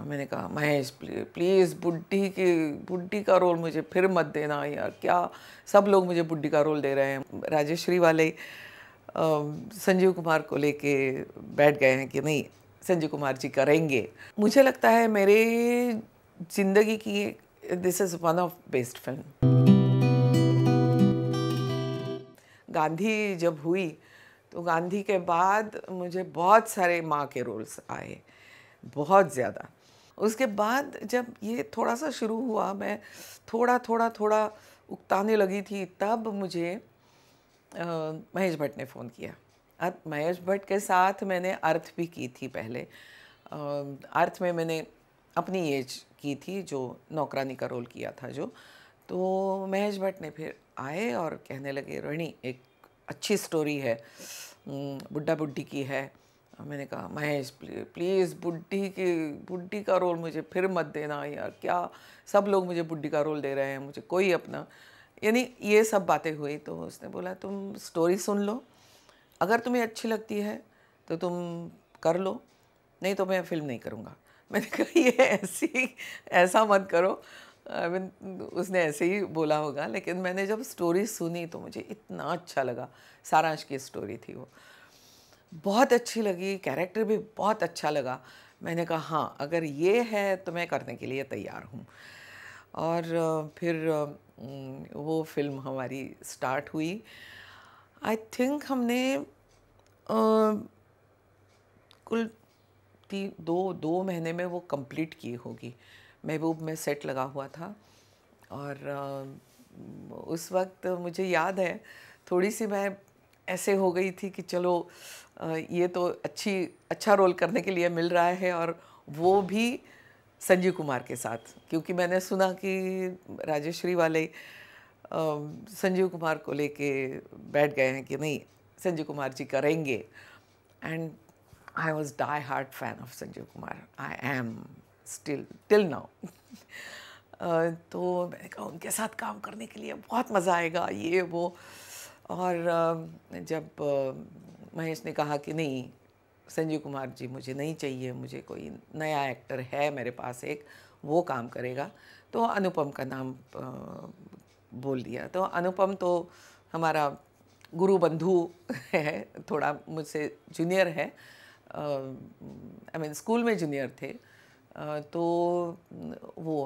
हाँ, मैंने कहा महेश प्लीज़ बुड्ढी के बुड्ढी का रोल मुझे फिर मत देना यार क्या सब लोग मुझे बुढ़ी का रोल दे रहे हैं राजेश्वरी वाले संजीव कुमार को लेके बैठ गए हैं कि नहीं संजीव कुमार जी करेंगे मुझे लगता है मेरे जिंदगी की this is one of best film Gandhi जब हुई तो गांधी के बाद मुझे बहुत सारे माँ के रोल्स आए बहुत ज़्यादा उसके बाद जब ये थोड़ा सा शुरू हुआ मैं थोड़ा थोड़ा थोड़ा उकताने लगी थी तब मुझे आ, महेश भट्ट ने फ़ोन किया अब महेश भट्ट के साथ मैंने अर्थ भी की थी पहले आ, अर्थ में मैंने अपनी एज की थी जो नौकरानी का रोल किया था जो तो महेश भट्ट ने फिर आए और कहने लगे रोहिणी एक अच्छी स्टोरी है बुढ़ा बुढ़ी की है हाँ, मैंने कहा महेश प्लीज़ बुढ़ी के बुढ़ी का रोल मुझे फिर मत देना यार क्या सब लोग मुझे बुढ़ी का रोल दे रहे हैं मुझे कोई अपना यानी ये सब बातें हुई तो उसने बोला तुम स्टोरी सुन लो अगर तुम्हें अच्छी लगती है तो तुम कर लो नहीं तो मैं फिल्म नहीं करूँगा मैंने कहा ये ऐसी ऐसा मत करो आई I मीन mean, उसने ऐसे ही बोला होगा लेकिन मैंने जब स्टोरी सुनी तो मुझे इतना अच्छा लगा सारांश की स्टोरी थी वो बहुत अच्छी लगी कैरेक्टर भी बहुत अच्छा लगा मैंने कहा हाँ अगर ये है तो मैं करने के लिए तैयार हूँ और फिर वो फिल्म हमारी स्टार्ट हुई आई थिंक हमने कुल तीन दो दो महीने में वो कंप्लीट की होगी महबूब में सेट लगा हुआ था और उस वक्त मुझे याद है थोड़ी सी मैं ऐसे हो गई थी कि चलो ये तो अच्छी अच्छा रोल करने के लिए मिल रहा है और वो भी संजीव कुमार के साथ क्योंकि मैंने सुना कि राजेश्री वाले संजीव कुमार को लेके बैठ गए हैं कि नहीं संजीव कुमार जी करेंगे and I was die hard fan of Sanjeev Kumar I am still till now तो मैंने कहा उनके साथ काम करने के लिए बहुत मज़ा आएगा ये वो और जब महेश ने कहा कि नहीं संजीव कुमार जी मुझे नहीं चाहिए मुझे कोई नया एक्टर है मेरे पास एक वो काम करेगा तो अनुपम का नाम बोल दिया तो अनुपम तो हमारा गुरु बंधु है थोड़ा मुझसे जूनियर है आई मीन स्कूल में जूनियर थे तो वो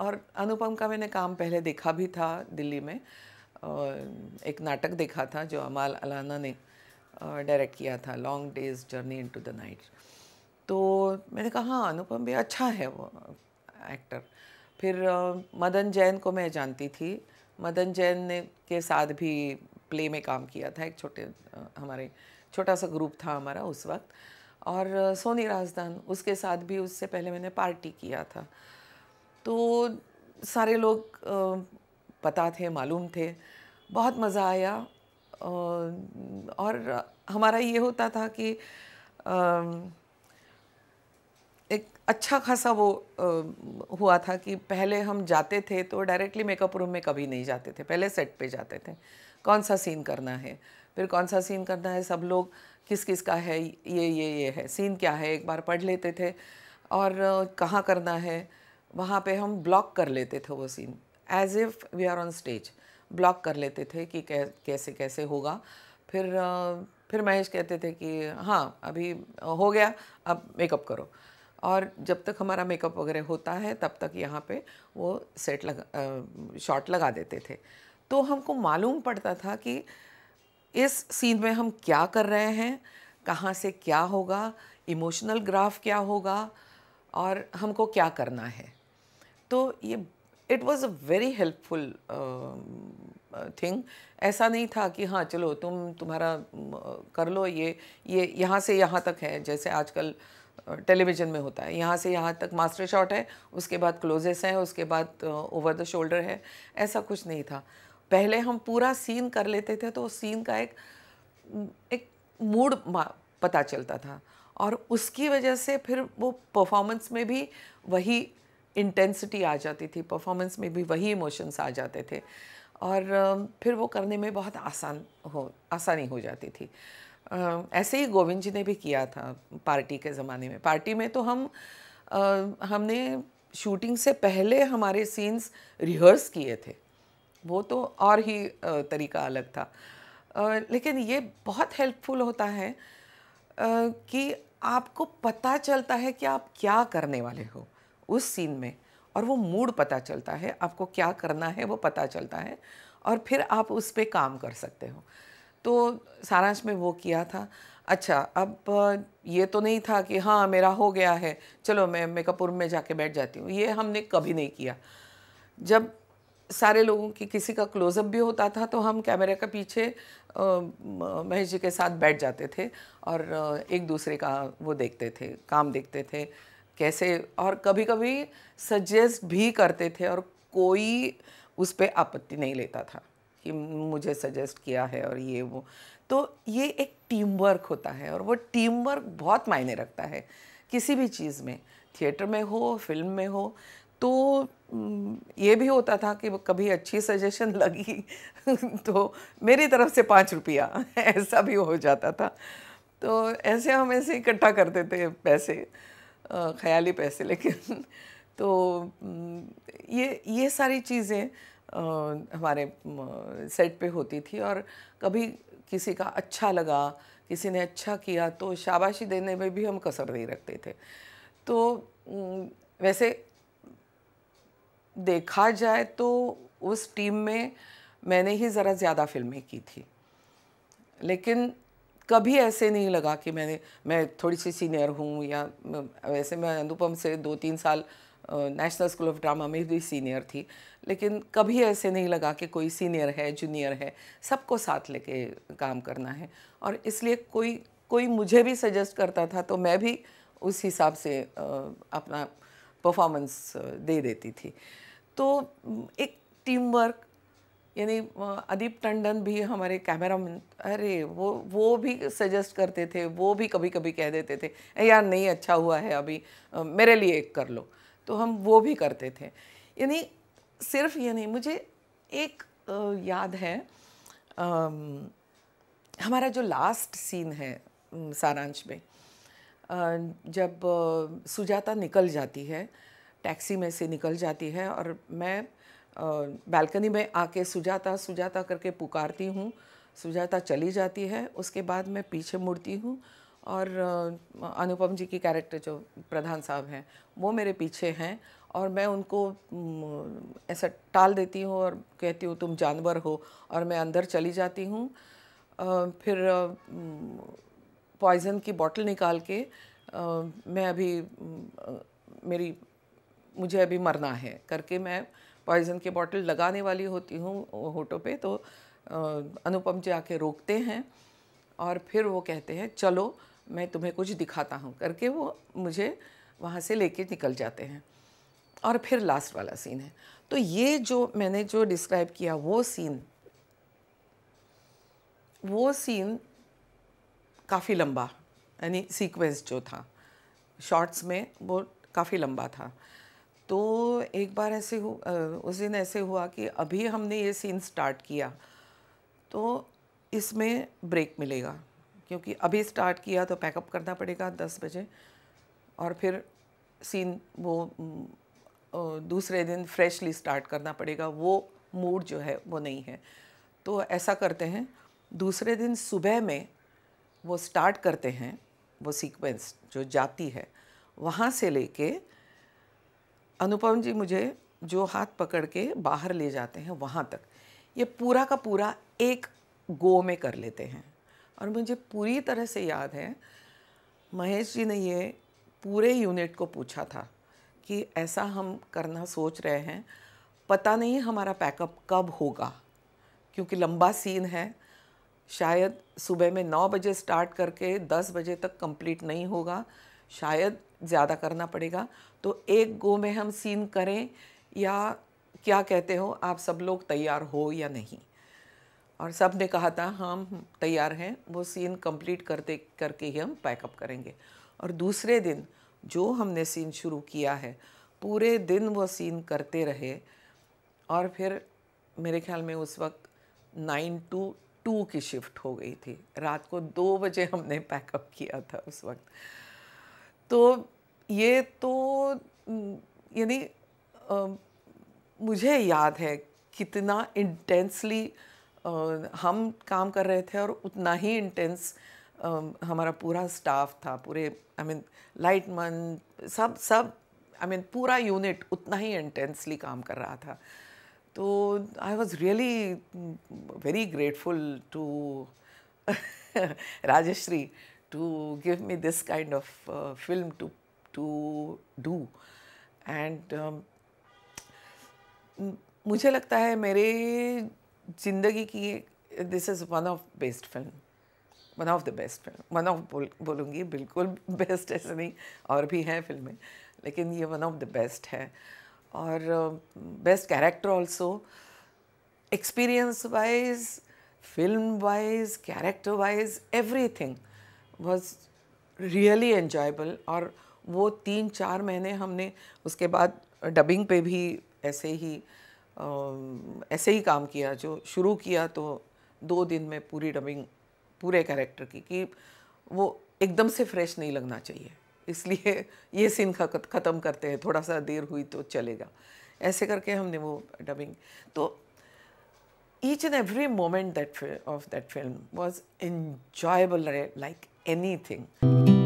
और अनुपम का मैंने काम पहले देखा भी था दिल्ली में एक नाटक देखा था जो अमाल अलाना ने डायरेक्ट किया था long day's journey into the night तो मैंने कहा हाँ अनुपम भी अच्छा है वो एक्टर फिर मदन जैन को मैं जानती थी मदन जैन ने के साथ भी प्ले में काम किया था एक छोटे हमारे छोटा सा ग्रुप था हमारा उस वक्त और सोनी राजदान उसके साथ भी उससे पहले मैंने पार्टी किया था तो सारे लोग पता थे मालूम थे बहुत मज़ा आया और हमारा ये होता था कि एक अच्छा खासा वो हुआ था कि पहले हम जाते थे तो डायरेक्टली मेकअप रूम में कभी नहीं जाते थे पहले सेट पे जाते थे कौन सा सीन करना है फिर कौन सा सीन करना है सब लोग किस किस का है ये ये ये है सीन क्या है एक बार पढ़ लेते थे और कहाँ करना है वहाँ पे हम ब्लॉक कर लेते थे वो scene as if we are on stage block कर लेते थे कि कैसे कैसे होगा फिर फिर महेश कहते थे कि हाँ अभी हो गया अब मेकअप करो और जब तक हमारा मेकअप वगैरह होता है तब तक यहाँ पे वो सेट लगा शॉट लगा देते थे तो हमको मालूम पड़ता था कि इस सीन में हम क्या कर रहे हैं कहाँ से क्या होगा इमोशनल ग्राफ क्या होगा और हमको क्या करना है तो ये it was a very helpful thing ऐसा नहीं था कि हाँ चलो तुम तुम्हारा कर लो ये ये यहाँ से यहाँ तक है जैसे आजकल टेलीविज़न में होता है यहाँ से यहाँ तक मास्टर शॉट है उसके बाद क्लोजेस हैं उसके बाद ओवर द शोल्डर है ऐसा कुछ नहीं था पहले हम पूरा सीन कर लेते थे तो उस सीन का एक एक मूड पता चलता था और उसकी वजह से फिर वो परफॉर्मेंस में भी वही इंटेंसिटी आ जाती थी परफॉर्मेंस में भी वही इमोशंस आ जाते थे और फिर वो करने में बहुत आसान हो आसानी हो जाती थी ऐसे ही गोविंद जी ने भी किया था पार्टी के ज़माने में पार्टी में तो हम हमने शूटिंग से पहले हमारे सीन्स रिहर्स किए थे वो तो और ही तरीका अलग था लेकिन ये बहुत हेल्पफुल होता है कि आपको पता चलता है कि आप क्या करने वाले हो उस सीन में और वो मूड पता चलता है आपको क्या करना है वो पता चलता है और फिर आप उस पर काम कर सकते हो तो सारांश में वो किया था अच्छा अब ये तो नहीं था कि हाँ मेरा हो गया है चलो मैं मेकअपुर में जाके बैठ जाती हूँ ये हमने कभी नहीं किया जब सारे लोगों की किसी का क्लोजअप भी होता था तो हम कैमरे के पीछे महेश जी के साथ बैठ जाते थे और एक दूसरे का वो देखते थे काम देखते थे कैसे और कभी कभी सजेस्ट भी करते थे और कोई उस पर आपत्ति नहीं लेता था कि मुझे सजेस्ट किया है और ये वो तो ये एक टीम वर्क होता है और वो टीम वर्क बहुत मायने रखता है किसी भी चीज़ में थिएटर में हो फिल्म में हो तो ये भी होता था कि कभी अच्छी सजेशन लगी तो मेरी तरफ से पाँच रुपया ऐसा भी हो जाता था तो ऐसे हम ऐसे इकट्ठा करते थे पैसे ख्याली पैसे लेकिन तो ये ये सारी चीज़ें हमारे सेट पे होती थी और कभी किसी का अच्छा लगा किसी ने अच्छा किया तो शाबाशी देने में भी हम कसर नहीं रखते थे तो वैसे देखा जाए तो उस टीम में मैंने ही ज़रा ज़्यादा फिल्में की थी लेकिन कभी ऐसे नहीं लगा कि मैंने मैं थोड़ी सी सीनियर हूँ या वैसे मैं अनुपम से दो तीन साल नेशनल स्कूल ऑफ ड्रामा में भी सीनियर थी लेकिन कभी ऐसे नहीं लगा कि कोई सीनियर है जूनियर है सबको साथ लेके काम करना है और इसलिए कोई कोई मुझे भी सजेस्ट करता था तो मैं भी उस हिसाब से अपना परफॉर्मेंस दे देती थी तो एक टीम वर्क यानी अदीप टंडन भी हमारे कैमरामैन अरे वो वो भी सजेस्ट करते थे वो भी कभी कभी कह देते थे यार नहीं अच्छा हुआ है अभी मेरे लिए एक कर लो तो हम वो भी करते थे यानी सिर्फ ये नहीं मुझे एक याद है हमारा जो लास्ट सीन है सारांश में जब सुजाता निकल जाती है टैक्सी में से निकल जाती है और मैं बालकनी में आके सुजाता सुजाता करके पुकारती हूँ सुजाता चली जाती है उसके बाद मैं पीछे मुड़ती हूँ और अनुपम जी की कैरेक्टर जो प्रधान साहब हैं वो मेरे पीछे हैं और मैं उनको ऐसा टाल देती हूँ और कहती हूँ तुम जानवर हो और मैं अंदर चली जाती हूँ फिर पॉइजन की बॉटल निकाल के मैं अभी मेरी मुझे अभी मरना है करके मैं पॉइज़न की बॉटल लगाने वाली होती हूँ होटो पे तो अनुपम जी आके रोकते हैं और फिर वो कहते हैं चलो मैं तुम्हें कुछ दिखाता हूँ करके वो मुझे वहाँ से लेके निकल जाते हैं और फिर लास्ट वाला सीन है तो ये जो मैंने जो डिस्क्राइब किया वो सीन वो सीन काफ़ी लंबा यानी सीक्वेंस जो था शॉर्ट्स में वो काफ़ी लंबा था तो एक बार ऐसे हो उस दिन ऐसे हुआ कि अभी हमने ये सीन स्टार्ट किया तो इसमें ब्रेक मिलेगा क्योंकि अभी स्टार्ट किया तो पैकअप करना पड़ेगा दस बजे और फिर सीन वो दूसरे दिन फ्रेशली स्टार्ट करना पड़ेगा वो मूड जो है वो नहीं है तो ऐसा करते हैं दूसरे दिन सुबह में वो स्टार्ट करते हैं वो सीक्वेंस जो जाती है वहाँ से लेके अनुपम जी मुझे जो हाथ पकड़ के बाहर ले जाते हैं वहाँ तक ये पूरा का पूरा एक गो में कर लेते हैं और मुझे पूरी तरह से याद है महेश जी ने ये पूरे यूनिट को पूछा था कि ऐसा हम करना सोच रहे हैं पता नहीं हमारा पैकअप कब होगा क्योंकि लंबा सीन है शायद सुबह में नौ बजे स्टार्ट करके दस बजे तक कंप्लीट नहीं होगा शायद ज़्यादा करना पड़ेगा तो एक गो में हम सीन करें या क्या कहते हो आप सब लोग तैयार हो या नहीं और सब ने कहा था हम तैयार हैं वो सीन कंप्लीट करते करके ही हम पैकअप करेंगे और दूसरे दिन जो हमने सीन शुरू किया है पूरे दिन वो सीन करते रहे और फिर मेरे ख्याल में उस वक्त नाइन टू टू की शिफ्ट हो गई थी रात को दो बजे हमने पैकअप किया था उस वक्त तो ये तो यानी मुझे याद है कितना इंटेंसली हम काम कर रहे थे और उतना ही इंटेंस हमारा पूरा स्टाफ था पूरे आई मीन लाइट मन सब सब आई मीन पूरा यूनिट उतना ही इंटेंसली काम कर रहा था तो I was really very grateful to Rajshri to give me this kind of film to to do and मुझे लगता है मेरे जिंदगी की this is one of best film one of the best film one of बोल बोलूँगी बिल्कुल बेस्ट ऐसे नहीं और भी हैं फिल्में लेकिन ये वन ऑफ द बेस्ट है और best character also experience wise film wise character wise everything was really enjoyable और वो तीन चार महीने हमने उसके बाद डबिंग पे भी ऐसे ही ऐसे ही काम किया जो शुरू किया तो दो दिन में पूरी डबिंग पूरे कैरेक्टर की कि वो एकदम से फ्रेश नहीं लगना चाहिए इसलिए ये सीन ख़त्म करते हैं थोड़ा सा देर हुई तो चलेगा ऐसे करके हमने वो डबिंग तो each and every moment that of that film was enjoyable like any thing